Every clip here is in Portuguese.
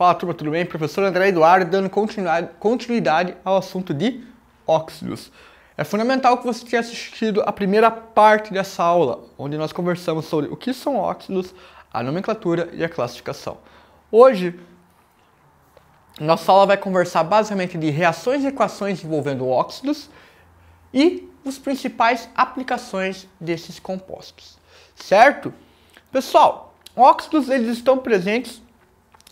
Fala turma, tudo bem? Professor André Eduardo dando continuidade ao assunto de óxidos. É fundamental que você tenha assistido a primeira parte dessa aula, onde nós conversamos sobre o que são óxidos, a nomenclatura e a classificação. Hoje, nossa aula vai conversar basicamente de reações e equações envolvendo óxidos e os principais aplicações desses compostos, certo? Pessoal, óxidos eles estão presentes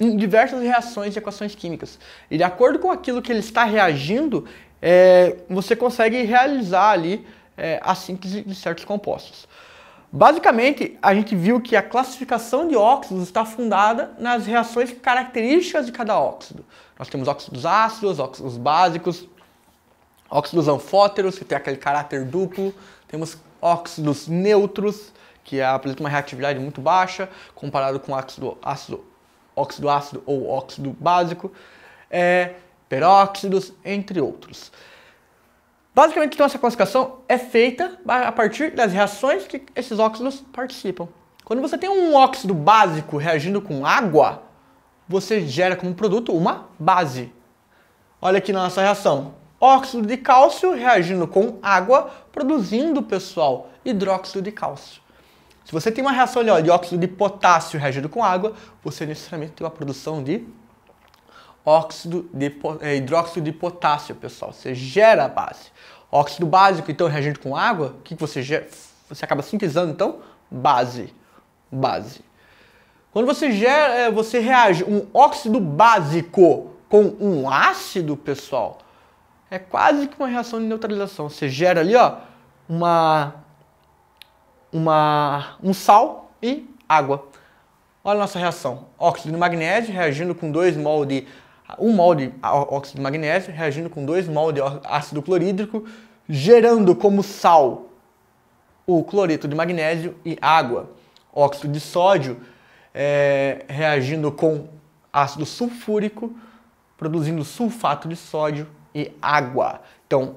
em diversas reações e equações químicas. E de acordo com aquilo que ele está reagindo, é, você consegue realizar ali é, a síntese de certos compostos. Basicamente, a gente viu que a classificação de óxidos está fundada nas reações características de cada óxido. Nós temos óxidos ácidos, óxidos básicos, óxidos anfóteros, que tem aquele caráter duplo, temos óxidos neutros, que apresenta uma reatividade muito baixa, comparado com ácido, ácido óxido ácido ou óxido básico, é, peróxidos, entre outros. Basicamente, então, essa classificação é feita a partir das reações que esses óxidos participam. Quando você tem um óxido básico reagindo com água, você gera como produto uma base. Olha aqui na nossa reação. Óxido de cálcio reagindo com água, produzindo, pessoal, hidróxido de cálcio. Se você tem uma reação de óxido de potássio reagindo com água, você necessariamente tem uma produção de óxido de, é, hidróxido de potássio, pessoal. Você gera a base. Óxido básico, então, reagindo com água, o que, que você gera? Você acaba sintetizando, então, base. Base. Quando você, gera, é, você reage um óxido básico com um ácido, pessoal, é quase que uma reação de neutralização. Você gera ali, ó, uma uma, um sal e água. Olha a nossa reação. Óxido de magnésio reagindo com 2 mol de um mol de óxido de magnésio reagindo com 2 mol de ácido clorídrico, gerando como sal o cloreto de magnésio e água. Óxido de sódio é, reagindo com ácido sulfúrico, produzindo sulfato de sódio e água. Então,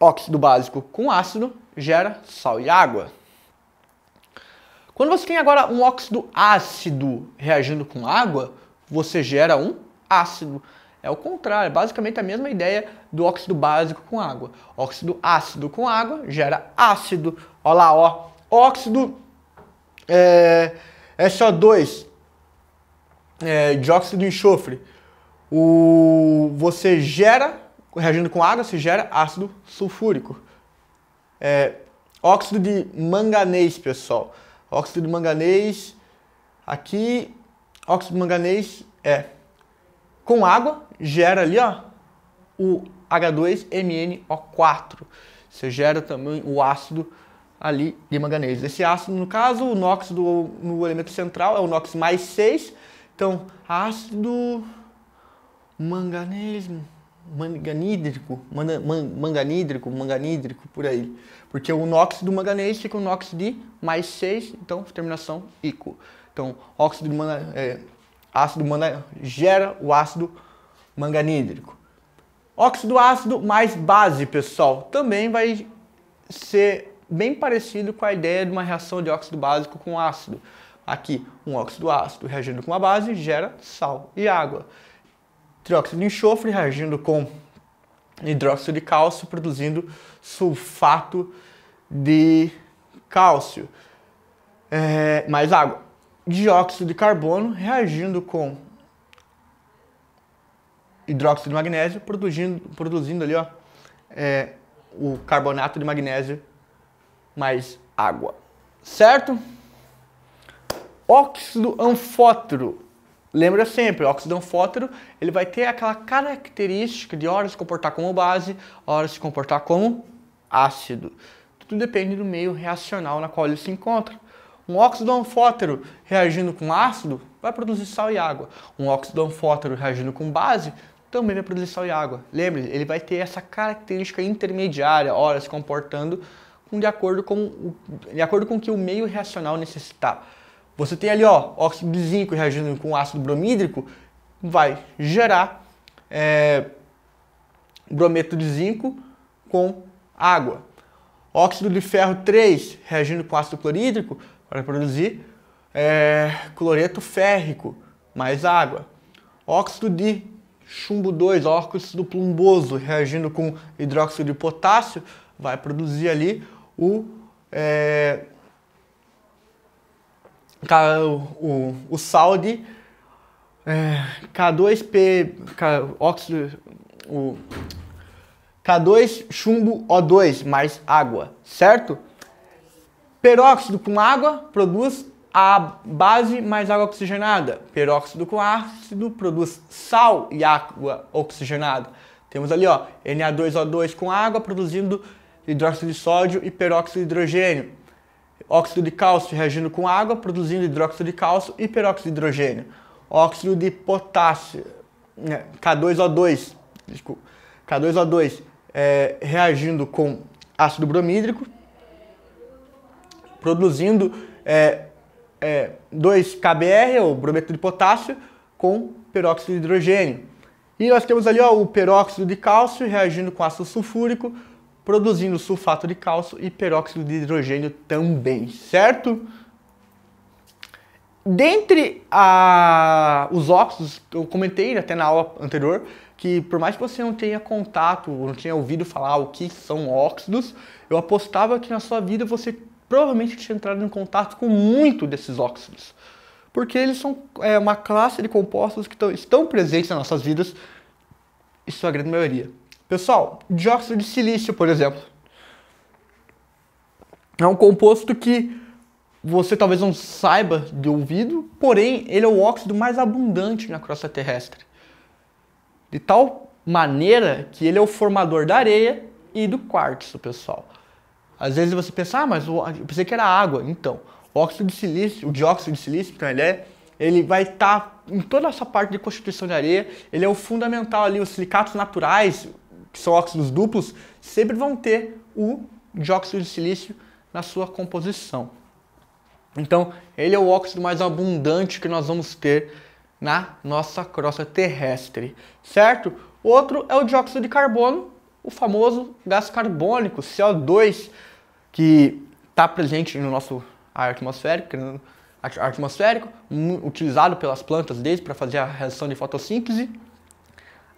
óxido básico com ácido gera sal e água. Quando você tem agora um óxido ácido reagindo com água, você gera um ácido. É o contrário, é basicamente a mesma ideia do óxido básico com água. Óxido ácido com água gera ácido. Olha lá, ó. Óxido é, é SO2, é, dióxido de enxofre. O, você gera, reagindo com água, você gera ácido sulfúrico. É, óxido de manganês, pessoal óxido de manganês aqui, óxido de manganês é com água gera ali, ó, o H2MnO4. Você gera também o ácido ali de manganês. Esse ácido, no caso, o nóxido no elemento central é o NOx mais 6. Então, ácido manganês manganídrico, man, man, manganídrico, manganídrico, por aí. Porque é o nóxido do manganês fica um nóxido de mais 6, então terminação ico. Então, óxido de manga, é, ácido manga, gera o ácido manganídrico. Óxido ácido mais base, pessoal, também vai ser bem parecido com a ideia de uma reação de óxido básico com ácido. Aqui, um óxido ácido reagindo com uma base gera sal e água trióxido de enxofre reagindo com hidróxido de cálcio, produzindo sulfato de cálcio. É, mais água. Dióxido de carbono reagindo com hidróxido de magnésio, produzindo, produzindo ali ó, é, o carbonato de magnésio mais água. Certo? Óxido anfótero Lembra sempre, o óxido fótero ele vai ter aquela característica de hora se comportar como base, hora se comportar como ácido. Tudo depende do meio reacional na qual ele se encontra. Um óxido anfótero reagindo com ácido vai produzir sal e água. Um óxido anfótero reagindo com base também vai produzir sal e água. Lembre-se, ele vai ter essa característica intermediária, ora se comportando de acordo com, de acordo com o que o meio reacional necessitar. Você tem ali ó, óxido de zinco reagindo com ácido bromídrico, vai gerar é, brometo de zinco com água. Óxido de ferro 3 reagindo com ácido clorídrico para produzir é, cloreto férrico, mais água. Óxido de chumbo 2, óxido plumboso reagindo com hidróxido de potássio, vai produzir ali o é, o, o Saudi, é, K2P, K, óxido, o K2 chumbo O2 mais água, certo? Peróxido com água produz a base mais água oxigenada. Peróxido com ácido produz sal e água oxigenada. Temos ali, ó, Na2O2 com água produzindo hidróxido de sódio e peróxido de hidrogênio. Óxido de cálcio reagindo com água, produzindo hidróxido de cálcio e peróxido de hidrogênio. Óxido de potássio, né, K2O2, desculpa, K2O2 é, reagindo com ácido bromídrico, produzindo é, é, 2KBr, ou brometo de potássio, com peróxido de hidrogênio. E nós temos ali ó, o peróxido de cálcio reagindo com ácido sulfúrico, produzindo sulfato de cálcio e peróxido de hidrogênio também, certo? Dentre a, os óxidos, eu comentei até na aula anterior, que por mais que você não tenha contato, não tenha ouvido falar o que são óxidos, eu apostava que na sua vida você provavelmente tinha entrado em contato com muito desses óxidos. Porque eles são é, uma classe de compostos que estão presentes nas nossas vidas, em sua grande maioria. Pessoal, dióxido de silício, por exemplo, é um composto que você talvez não saiba de ouvido, porém ele é o óxido mais abundante na crosta terrestre. De tal maneira que ele é o formador da areia e do quartzo, pessoal. Às vezes você pensa, ah, mas eu pensei que era água. Então, o óxido de silício, o dióxido de silício, então ele é, ele vai estar tá em toda essa parte de constituição de areia, ele é o fundamental ali, os silicatos naturais, que são óxidos duplos, sempre vão ter o dióxido de silício na sua composição. Então, ele é o óxido mais abundante que nós vamos ter na nossa crosta terrestre, certo? Outro é o dióxido de carbono, o famoso gás carbônico, CO2, que está presente no nosso ar atmosférico, ar atmosférico, utilizado pelas plantas desde para fazer a reação de fotossíntese,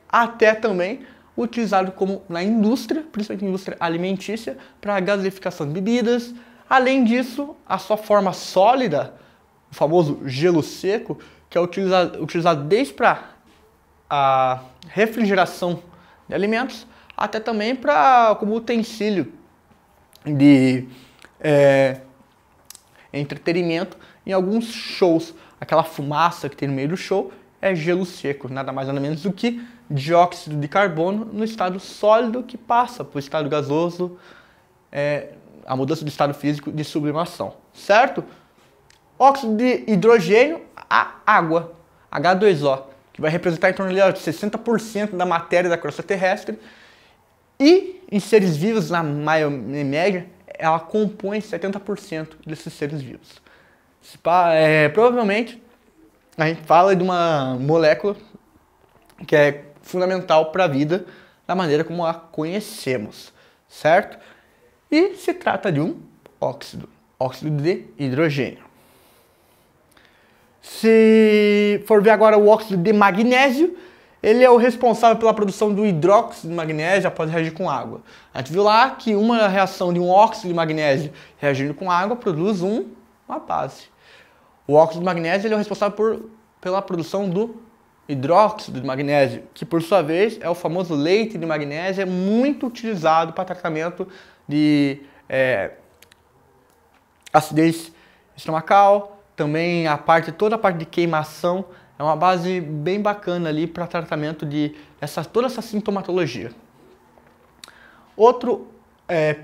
até também utilizado como na indústria, principalmente na indústria alimentícia, para gasificação de bebidas. Além disso, a sua forma sólida, o famoso gelo seco, que é utilizado, utilizado desde para a refrigeração de alimentos, até também para como utensílio de é, entretenimento em alguns shows. Aquela fumaça que tem no meio do show é gelo seco, nada mais nada menos do que dióxido de carbono no estado sólido que passa para o estado gasoso, é, a mudança do estado físico de sublimação, certo? Óxido de hidrogênio, a água, H2O, que vai representar em torno de 60% da matéria da crosta terrestre, e em seres vivos, na maior média, ela compõe 70% desses seres vivos. É, provavelmente a gente fala de uma molécula que é fundamental para a vida da maneira como a conhecemos, certo? E se trata de um óxido, óxido de hidrogênio. Se for ver agora o óxido de magnésio, ele é o responsável pela produção do hidróxido de magnésio após reagir com água. A gente viu lá que uma reação de um óxido de magnésio reagindo com água produz um, uma base. O óxido de magnésio ele é o responsável por, pela produção do hidróxido de magnésio, que por sua vez é o famoso leite de magnésio, é muito utilizado para tratamento de é, acidez estomacal, também a parte toda a parte de queimação é uma base bem bacana ali para tratamento de essa, toda essa sintomatologia. Outro é,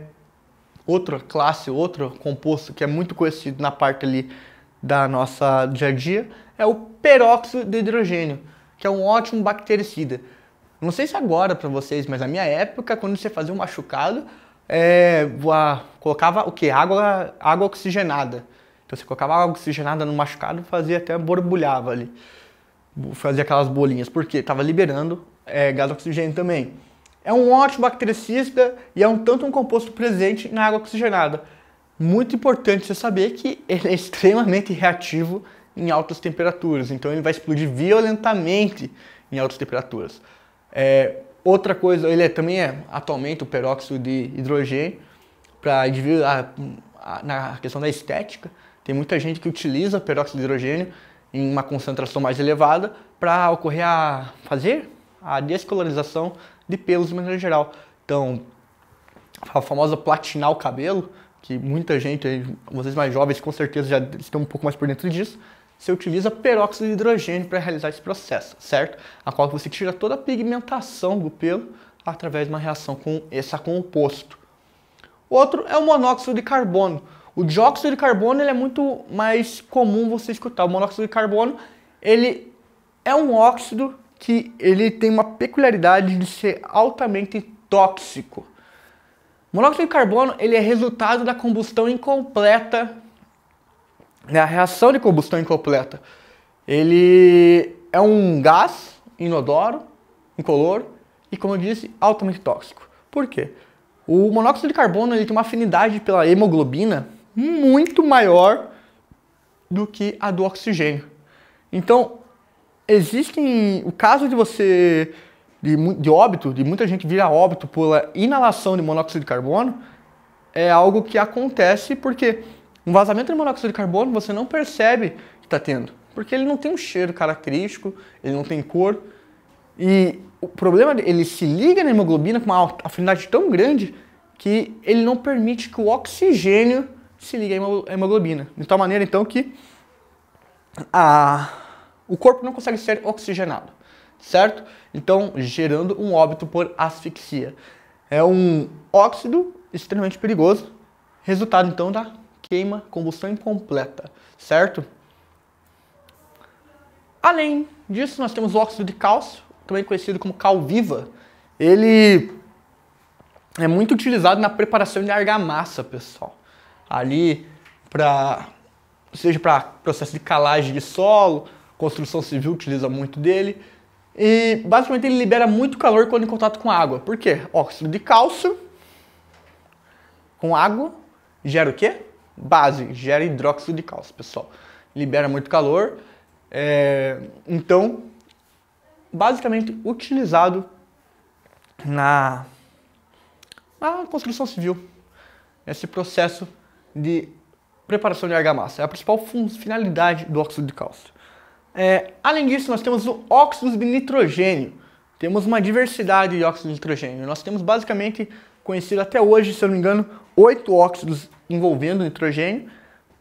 outra classe, outro composto que é muito conhecido na parte ali da nossa dia a dia é o peróxido de hidrogênio, que é um ótimo bactericida. Não sei se agora para vocês, mas na minha época, quando você fazia um machucado, é, a, colocava o que? Água, água oxigenada. Então você colocava água oxigenada no machucado, fazia até borbulhava ali, fazia aquelas bolinhas, porque estava liberando é, gás oxigênio também. É um ótimo bactericida e é um tanto um composto presente na água oxigenada muito importante você saber que ele é extremamente reativo em altas temperaturas, então ele vai explodir violentamente em altas temperaturas. É, outra coisa, ele é, também é atualmente o peróxido de hidrogênio, para na questão da estética, tem muita gente que utiliza peróxido de hidrogênio em uma concentração mais elevada para ocorrer a fazer a descolorização de pelos de maneira geral. Então, a famosa platinar o cabelo, que muita gente, vocês mais jovens com certeza já estão um pouco mais por dentro disso, você utiliza peróxido de hidrogênio para realizar esse processo, certo? A qual você tira toda a pigmentação do pelo através de uma reação com esse composto. Outro é o monóxido de carbono. O dióxido de carbono ele é muito mais comum você escutar. O monóxido de carbono ele é um óxido que ele tem uma peculiaridade de ser altamente tóxico monóxido de carbono ele é resultado da combustão incompleta, da né? reação de combustão incompleta. Ele é um gás inodoro, incolor e, como eu disse, altamente tóxico. Por quê? O monóxido de carbono ele tem uma afinidade pela hemoglobina muito maior do que a do oxigênio. Então, existem o caso de você de, de óbito, de muita gente vira óbito pela inalação de monóxido de carbono, é algo que acontece porque um vazamento de monóxido de carbono você não percebe que está tendo, porque ele não tem um cheiro característico, ele não tem cor. E o problema é ele se liga na hemoglobina com uma afinidade tão grande que ele não permite que o oxigênio se ligue à hemoglobina. De tal maneira, então, que a, o corpo não consegue ser oxigenado certo? Então, gerando um óbito por asfixia. É um óxido extremamente perigoso, resultado então da queima, combustão incompleta, certo? Além disso, nós temos o óxido de cálcio, também conhecido como cal viva. Ele é muito utilizado na preparação de argamassa, pessoal. Ali para seja para processo de calagem de solo, construção civil utiliza muito dele, e basicamente ele libera muito calor quando em contato com água. Por quê? Óxido de cálcio com água gera o quê? Base, gera hidróxido de cálcio, pessoal. Libera muito calor. É, então, basicamente utilizado na, na construção civil. Esse processo de preparação de argamassa. É a principal finalidade do óxido de cálcio. É, além disso, nós temos o óxido de nitrogênio. Temos uma diversidade de óxidos de nitrogênio. Nós temos basicamente conhecido até hoje, se eu não me engano, oito óxidos envolvendo nitrogênio.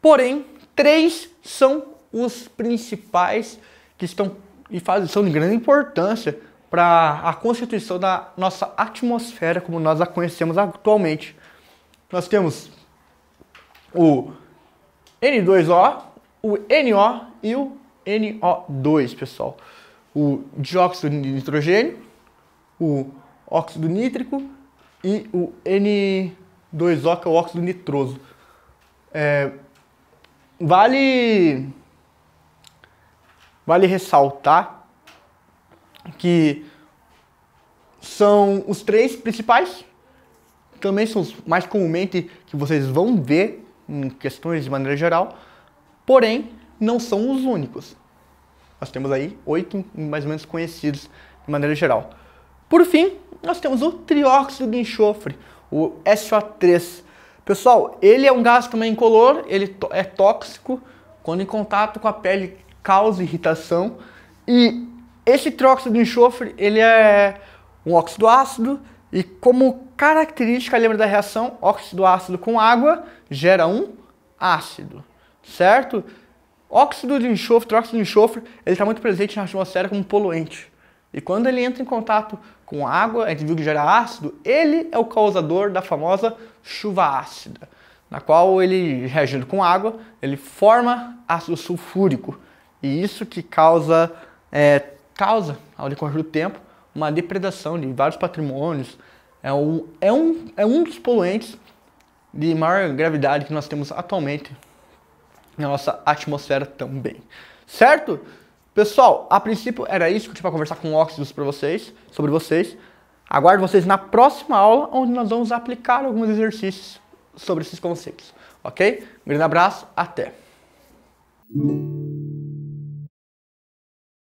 Porém, três são os principais que estão e fazem, são de grande importância para a constituição da nossa atmosfera como nós a conhecemos atualmente. Nós temos o N2O, o NO e o NO2, pessoal. O dióxido de nitrogênio, o óxido nítrico e o N2O, que é o óxido nitroso. É, vale, vale ressaltar que são os três principais, também são os mais comumente que vocês vão ver em questões de maneira geral, porém não são os únicos. Nós temos aí oito mais ou menos conhecidos de maneira geral. Por fim, nós temos o trióxido de enxofre, o SO3. Pessoal, ele é um gás também incolor, ele é tóxico, quando em contato com a pele causa irritação. E esse trióxido de enxofre, ele é um óxido ácido e como característica, lembra da reação óxido ácido com água gera um ácido, certo? Óxido de enxofre, óxido de enxofre, ele está muito presente na atmosfera como poluente. E quando ele entra em contato com água, a gente viu que gera ácido, ele é o causador da famosa chuva ácida, na qual ele, reagindo com água, ele forma ácido sulfúrico. E isso que causa, é, causa ao decorrer do tempo, uma depredação de vários patrimônios. É, um, é, um, é um dos poluentes de maior gravidade que nós temos atualmente na nossa atmosfera também. Certo? Pessoal, a princípio era isso que eu tinha para conversar com óxidos para vocês, sobre vocês. Aguardo vocês na próxima aula, onde nós vamos aplicar alguns exercícios sobre esses conceitos. Ok? Um grande abraço, até!